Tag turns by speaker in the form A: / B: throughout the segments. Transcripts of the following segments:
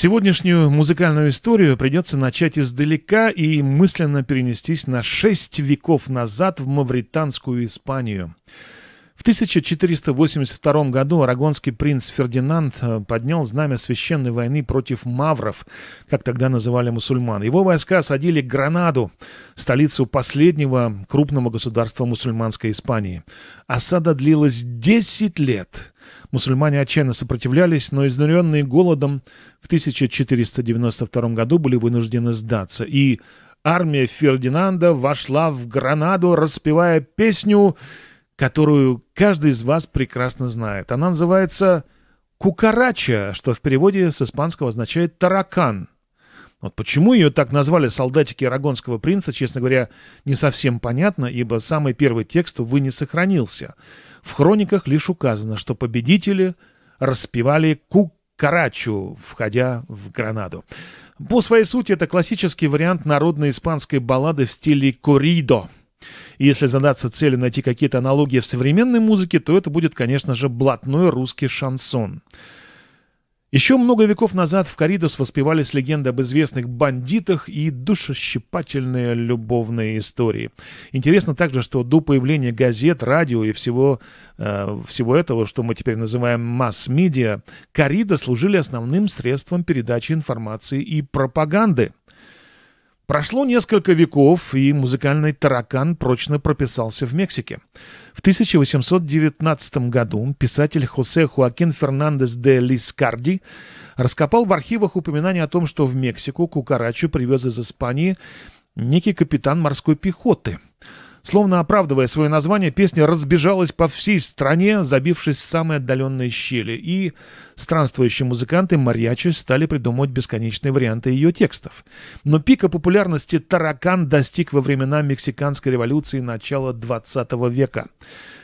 A: Сегодняшнюю музыкальную историю придется начать издалека и мысленно перенестись на шесть веков назад в мавританскую Испанию – в 1482 году арагонский принц Фердинанд э, поднял знамя священной войны против мавров, как тогда называли мусульман. Его войска осадили Гранаду, столицу последнего крупного государства мусульманской Испании. Осада длилась 10 лет. Мусульмане отчаянно сопротивлялись, но изнуренные голодом в 1492 году были вынуждены сдаться. И армия Фердинанда вошла в Гранаду, распевая песню «Связь» которую каждый из вас прекрасно знает. Она называется кукарача, что в переводе с испанского означает таракан. Вот почему ее так назвали солдатики Арагонского принца, честно говоря, не совсем понятно, ибо самый первый текст, увы, не сохранился. В хрониках лишь указано, что победители распевали кукарачу, входя в Гранаду. По своей сути, это классический вариант народной испанской баллады в стиле коридо – и если задаться целью найти какие-то аналогии в современной музыке, то это будет, конечно же, блатной русский шансон. Еще много веков назад в Каридос воспевались легенды об известных бандитах и душещипательные любовные истории. Интересно также, что до появления газет, радио и всего, э, всего этого, что мы теперь называем масс-медиа, Карида служили основным средством передачи информации и пропаганды. Прошло несколько веков, и музыкальный таракан прочно прописался в Мексике. В 1819 году писатель Хосе Хуакин Фернандес де Лискарди раскопал в архивах упоминание о том, что в Мексику кукарачу привез из Испании некий капитан морской пехоты – Словно оправдывая свое название, песня разбежалась по всей стране, забившись в самые отдаленные щели, и странствующие музыканты Марьячи стали придумывать бесконечные варианты ее текстов. Но пика популярности «Таракан» достиг во времена Мексиканской революции начала 20 века.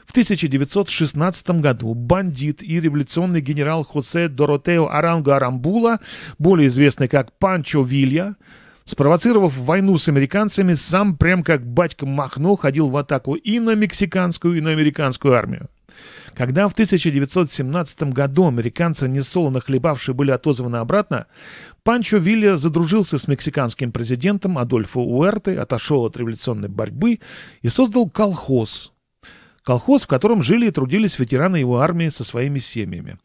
A: В 1916 году бандит и революционный генерал Хосе Доротео Аранго Арамбула, более известный как Панчо Вилья, спровоцировав войну с американцами, сам прям как батька Махно ходил в атаку и на мексиканскую, и на американскую армию. Когда в 1917 году американцы, несолоно хлебавшие, были отозваны обратно, Панчо Вилья задружился с мексиканским президентом Адольфо Уэрте, отошел от революционной борьбы и создал колхоз. Колхоз, в котором жили и трудились ветераны его армии со своими семьями.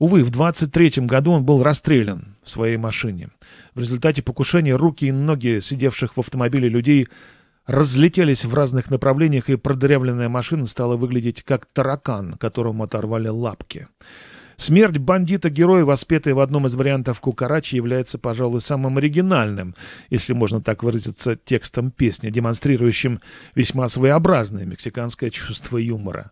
A: Увы, в 23-м году он был расстрелян в своей машине. В результате покушения руки и ноги сидевших в автомобиле людей разлетелись в разных направлениях, и продырявленная машина стала выглядеть как таракан, которому оторвали лапки. Смерть бандита-героя, воспетая в одном из вариантов Кукарачи, является, пожалуй, самым оригинальным, если можно так выразиться, текстом песни, демонстрирующим весьма своеобразное мексиканское чувство юмора.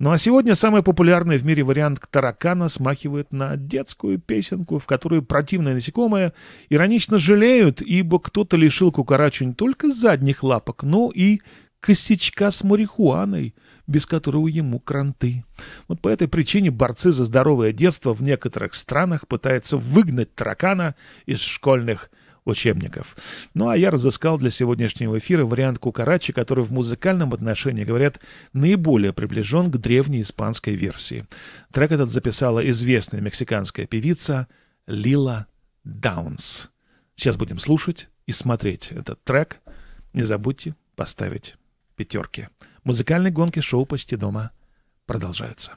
A: Ну а сегодня самый популярный в мире вариант таракана смахивает на детскую песенку, в которую противное насекомое иронично жалеют, ибо кто-то лишил кукарачу не только задних лапок, но и косячка с марихуаной, без которого ему кранты. Вот по этой причине борцы за здоровое детство в некоторых странах пытаются выгнать таракана из школьных учебников. Ну а я разыскал для сегодняшнего эфира вариант кукарачи, который в музыкальном отношении, говорят, наиболее приближен к древней испанской версии. Трек этот записала известная мексиканская певица Лила Даунс. Сейчас будем слушать и смотреть этот трек. Не забудьте поставить пятерки. Музыкальные гонки шоу «Почти дома» продолжаются.